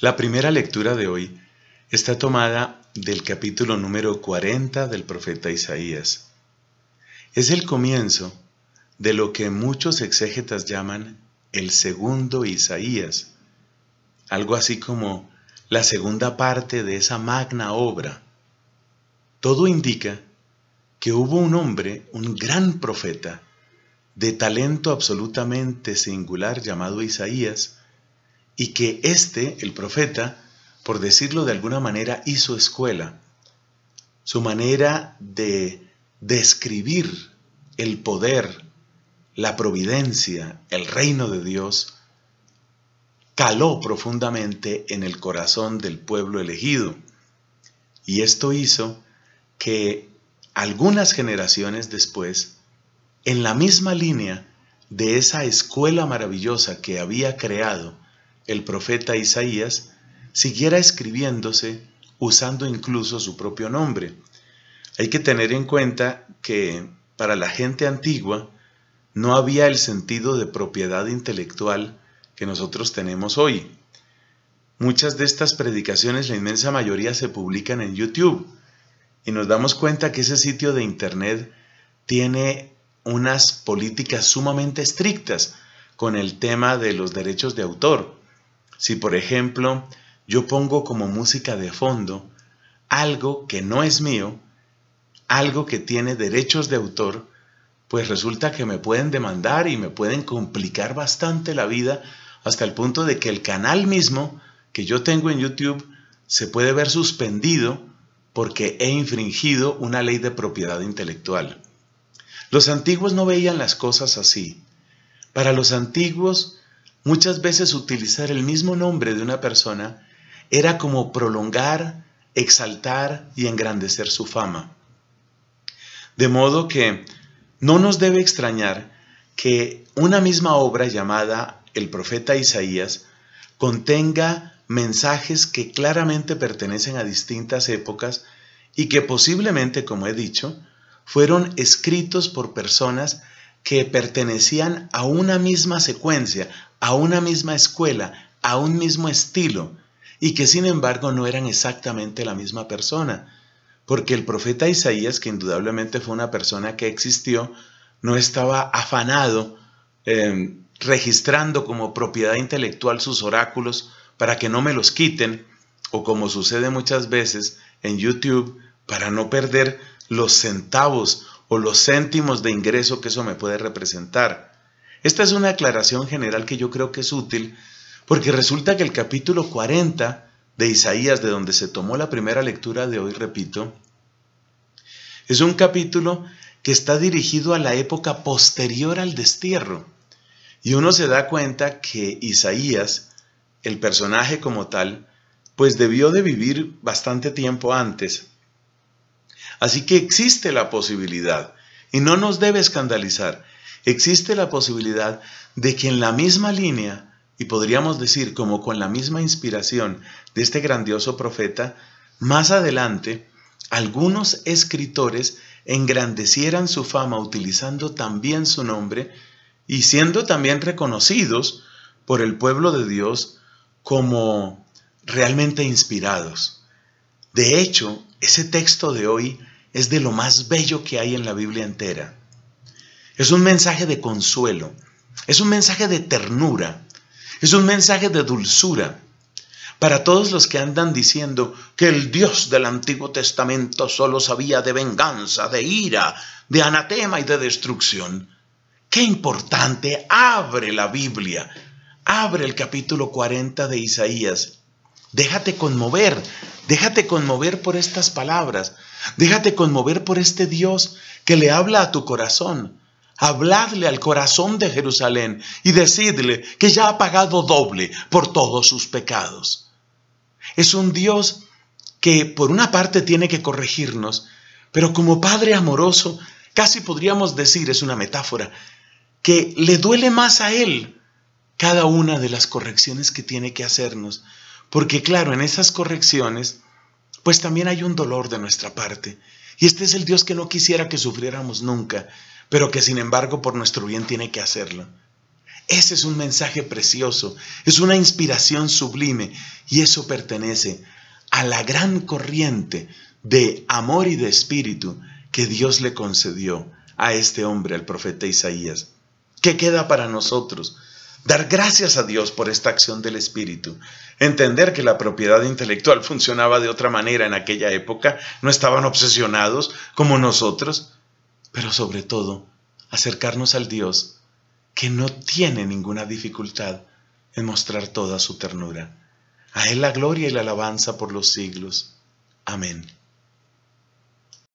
La primera lectura de hoy está tomada del capítulo número 40 del profeta Isaías. Es el comienzo de lo que muchos exégetas llaman el segundo Isaías, algo así como la segunda parte de esa magna obra. Todo indica que hubo un hombre, un gran profeta, de talento absolutamente singular llamado Isaías, y que este el profeta, por decirlo de alguna manera, hizo escuela. Su manera de describir el poder, la providencia, el reino de Dios, caló profundamente en el corazón del pueblo elegido. Y esto hizo que algunas generaciones después, en la misma línea de esa escuela maravillosa que había creado el profeta Isaías siguiera escribiéndose usando incluso su propio nombre. Hay que tener en cuenta que para la gente antigua no había el sentido de propiedad intelectual que nosotros tenemos hoy. Muchas de estas predicaciones, la inmensa mayoría, se publican en YouTube y nos damos cuenta que ese sitio de Internet tiene unas políticas sumamente estrictas con el tema de los derechos de autor. Si por ejemplo yo pongo como música de fondo algo que no es mío, algo que tiene derechos de autor, pues resulta que me pueden demandar y me pueden complicar bastante la vida hasta el punto de que el canal mismo que yo tengo en YouTube se puede ver suspendido porque he infringido una ley de propiedad intelectual. Los antiguos no veían las cosas así. Para los antiguos, Muchas veces utilizar el mismo nombre de una persona era como prolongar, exaltar y engrandecer su fama. De modo que no nos debe extrañar que una misma obra llamada El profeta Isaías contenga mensajes que claramente pertenecen a distintas épocas y que posiblemente, como he dicho, fueron escritos por personas que pertenecían a una misma secuencia, a una misma escuela, a un mismo estilo, y que sin embargo no eran exactamente la misma persona, porque el profeta Isaías, que indudablemente fue una persona que existió, no estaba afanado em, registrando como propiedad intelectual sus oráculos para que no me los quiten, o como sucede muchas veces en YouTube, para no perder los centavos o los céntimos de ingreso que eso me puede representar. Esta es una aclaración general que yo creo que es útil porque resulta que el capítulo 40 de Isaías, de donde se tomó la primera lectura de hoy, repito, es un capítulo que está dirigido a la época posterior al destierro. Y uno se da cuenta que Isaías, el personaje como tal, pues debió de vivir bastante tiempo antes, Así que existe la posibilidad, y no nos debe escandalizar, existe la posibilidad de que en la misma línea, y podríamos decir como con la misma inspiración de este grandioso profeta, más adelante, algunos escritores engrandecieran su fama utilizando también su nombre y siendo también reconocidos por el pueblo de Dios como realmente inspirados. De hecho, ese texto de hoy es de lo más bello que hay en la Biblia entera. Es un mensaje de consuelo, es un mensaje de ternura, es un mensaje de dulzura. Para todos los que andan diciendo que el Dios del Antiguo Testamento solo sabía de venganza, de ira, de anatema y de destrucción, qué importante, abre la Biblia, abre el capítulo 40 de Isaías, déjate conmover Déjate conmover por estas palabras. Déjate conmover por este Dios que le habla a tu corazón. Habladle al corazón de Jerusalén y decidle que ya ha pagado doble por todos sus pecados. Es un Dios que por una parte tiene que corregirnos, pero como Padre amoroso, casi podríamos decir, es una metáfora, que le duele más a Él cada una de las correcciones que tiene que hacernos, porque claro, en esas correcciones, pues también hay un dolor de nuestra parte. Y este es el Dios que no quisiera que sufriéramos nunca, pero que sin embargo por nuestro bien tiene que hacerlo. Ese es un mensaje precioso, es una inspiración sublime y eso pertenece a la gran corriente de amor y de espíritu que Dios le concedió a este hombre, al profeta Isaías. ¿Qué queda para nosotros? Dar gracias a Dios por esta acción del Espíritu. Entender que la propiedad intelectual funcionaba de otra manera en aquella época, no estaban obsesionados como nosotros, pero sobre todo acercarnos al Dios que no tiene ninguna dificultad en mostrar toda su ternura. A Él la gloria y la alabanza por los siglos. Amén.